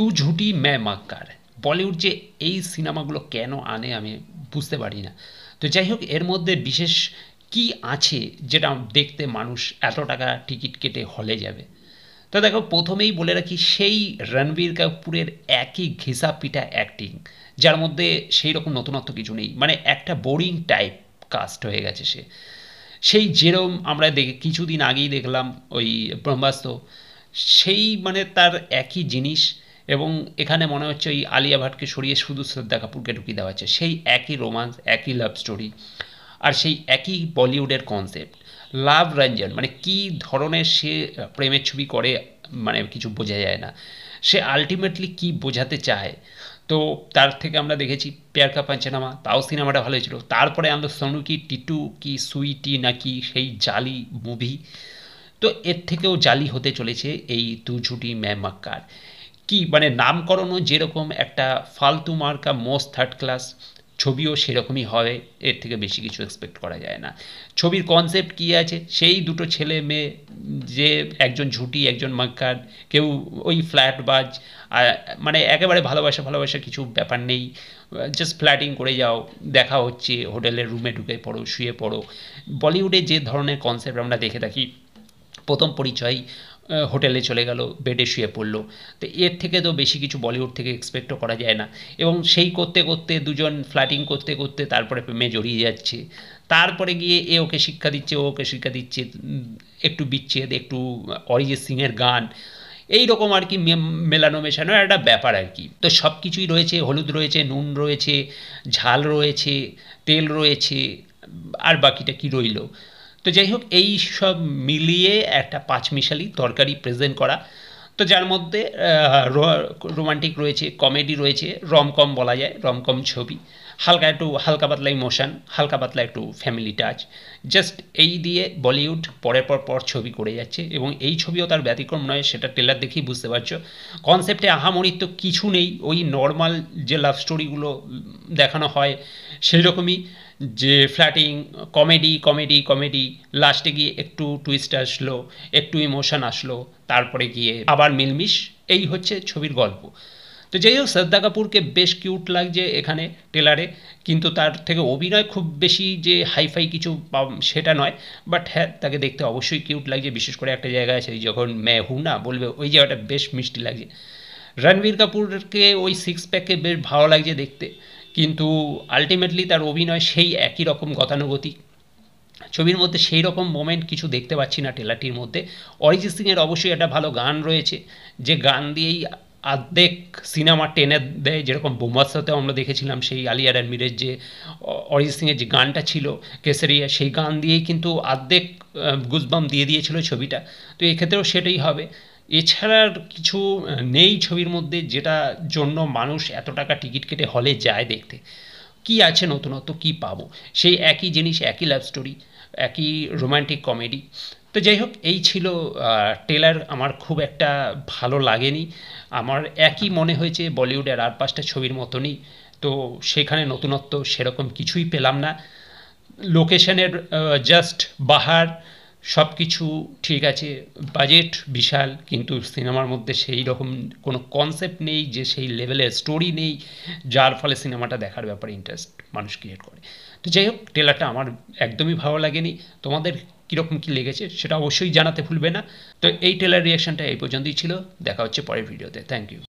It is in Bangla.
তু ঝুটি ম্যা মাক্কার বলিউড যে এই সিনেমাগুলো কেন আনে আমি বুঝতে পারি না তো যাই হোক এর মধ্যে বিশেষ কি আছে যেটা দেখতে মানুষ এত টাকা টিকিট কেটে হলে যাবে তো দেখো প্রথমেই বলে রাখি সেই রণবীর কাপুরের একই ঘেঁষা পিঠা অ্যাক্টিং যার মধ্যে সেই রকম নতুনত্ব কিছু নেই মানে একটা বোরিং টাইপ কাস্ট হয়ে গেছে সে সেই যেরম আমরা দেখে কিছুদিন আগেই দেখলাম ওই ব্রহ্মাস্ত সেই মানে তার একই জিনিস এবং এখানে মনে হচ্ছে ওই আলিয়া ভাটকে সরিয়ে শুধু শ্রদ্ধা কাপুরকে ঢুকিয়ে দেওয়া হচ্ছে সেই একই রোমান্স একই লাভ স্টোরি আর সেই একই বলিউডের কনসেপ্ট লাভ রঞ্জন মানে কি ধরনের সে প্রেমের ছবি করে মানে কিছু বোঝা যায় না সে আলটিমেটলি কি বোঝাতে চায় তো তার থেকে আমরা দেখেছি পেয়ার কা পাঞ্চনামা তাও সিনেমাটা ভালো ছিল তারপরে আমরা সনু কি টিটু কি সুইটি নাকি সেই জালি মুভি তো এর থেকেও জালি হতে চলেছে এই দু ঝুটি ম্যামাক্কার কি মানে নামকরণও যেরকম একটা ফালতু মার্কা মোস্ট থার্ড ক্লাস ছবিও সেরকমই হবে এর থেকে বেশি কিছু এক্সপেক্ট করা যায় না ছবির কনসেপ্ট কী আছে সেই দুটো ছেলে মেয়ে যে একজন ঝুটি একজন মাক্কার কেউ ওই ফ্ল্যাট বাজ মানে একেবারে ভালোবাসা ভালোবাসা কিছু ব্যাপার নেই জাস্ট ফ্ল্যাটিং করে যাও দেখা হচ্ছে হোটেলের রুমে ঢুকে পড়ো শুয়ে পড়ো বলিউডে যে ধরনের কনসেপ্ট আমরা দেখে থাকি প্রথম পরিচয় হোটেলে চলে গেল বেডে শুয়ে পড়ল তো এর থেকে তো বেশি কিছু বলিউড থেকে এক্সপেক্টও করা যায় না এবং সেই করতে করতে দুজন ফ্ল্যাটিং করতে করতে তারপরে প্রেমে জড়িয়ে যাচ্ছে তারপরে গিয়ে এ ওকে শিক্ষা দিচ্ছে ও ওকে শিক্ষা দিচ্ছে একটু বিচ্ছেদ একটু অরিজিৎ সিংয়ের গান এই রকম আর কি মেলানো মেশানো একটা ব্যাপার আর কি তো সব কিছুই রয়েছে হলুদ রয়েছে নুন রয়েছে ঝাল রয়েছে তেল রয়েছে আর বাকিটা কি রইল তো যাই হোক এই সব মিলিয়ে একটা পাঁচমিশালি তরকারি প্রেজেন্ট করা তো যার মধ্যে রোমান্টিক রয়েছে কমেডি রয়েছে রমকম বলা যায় রমকম ছবি হালকা একটু হালকা পাতলা ইমোশান হালকা পাতলা একটু ফ্যামিলি টাচ জাস্ট এই দিয়ে বলিউড পরের পর পর ছবি করে যাচ্ছে এবং এই ছবিও তার ব্যতিক্রম নয় সেটা টেলার দেখেই বুঝতে পারছো কনসেপ্টে আহামরির তো কিছু নেই ওই নর্মাল যে লাভ স্টোরিগুলো দেখানো হয় সেই রকমই যে ফ্ল্যাটিং কমেডি কমেডি কমেডি লাস্টে গিয়ে একটু টুইস্ট আসলো একটু ইমোশন আসলো তারপরে গিয়ে আবার মিলমিশ এই হচ্ছে ছবির গল্প তো যাই হোক শ্রদ্ধা কাপুরকে বেশ কিউট লাগছে এখানে টেলারে কিন্তু তার থেকে অভিনয় খুব বেশি যে হাইফাই কিছু সেটা নয় বাট হ্যাঁ তাকে দেখতে অবশ্যই কিউট লাগছে বিশেষ করে একটা জায়গা আছে যখন ম্যা হু না বলবে ওই জায়গাটা বেশ মিষ্টি লাগছে রণবীর কাপুরকে ওই সিক্স প্যাকে বেশ ভালো লাগছে দেখতে কিন্তু আলটিমেটলি তার অভিনয় সেই একই রকম গতানুগতিক ছবির মধ্যে সেই রকম মোমেন্ট কিছু দেখতে পাচ্ছি না টেলাটির মধ্যে অরিজিৎ সিংয়ের অবশ্যই একটা ভালো গান রয়েছে যে গান দিয়েই আর্ধেক সিনেমা টেনে দেয় যেরকম বোম্বাস্তাতেও আমরা দেখেছিলাম সেই আলিয়া রানমিরের যে অরিজিৎ সিংয়ের যে গানটা ছিল কেসারিয়া সেই গান দিয়েই কিন্তু আর্ধেক গুজবাম দিয়ে দিয়েছিল ছবিটা তো এক্ষেত্রেও সেটাই হবে এছাড়ার কিছু নেই ছবির মধ্যে যেটা জন্য মানুষ এত টাকা টিকিট কেটে হলে যায় দেখতে কি আছে নতুনত্ব কি পাবো সেই একই জিনিস একই লাভ স্টোরি একই রোম্যান্টিক কমেডি তো যাই হোক এই ছিল টেলার আমার খুব একটা ভালো লাগেনি আমার একই মনে হয়েছে বলিউডের আর পাঁচটা ছবির মতনই তো সেখানে নতুনত্ব সেরকম কিছুই পেলাম না লোকেশনের জাস্ট বাহার সব কিছু ঠিক আছে বাজেট বিশাল কিন্তু সিনেমার মধ্যে সেই রকম কোনো কনসেপ্ট নেই যে সেই লেভেলের স্টোরি নেই যার ফলে সিনেমাটা দেখার ব্যাপারে ইন্টারেস্ট মানুষ ক্রিয়েট করে তো যাই হোক ট্রেলারটা আমার একদমই ভালো লাগেনি তোমাদের কীরকম কী লেগেছে সেটা অবশ্যই জানাতে ভুলবে না তো এই ট্রেলার রিয়াকশানটা এই পর্যন্তই ছিল দেখা হচ্ছে পরের ভিডিওতে থ্যাংক ইউ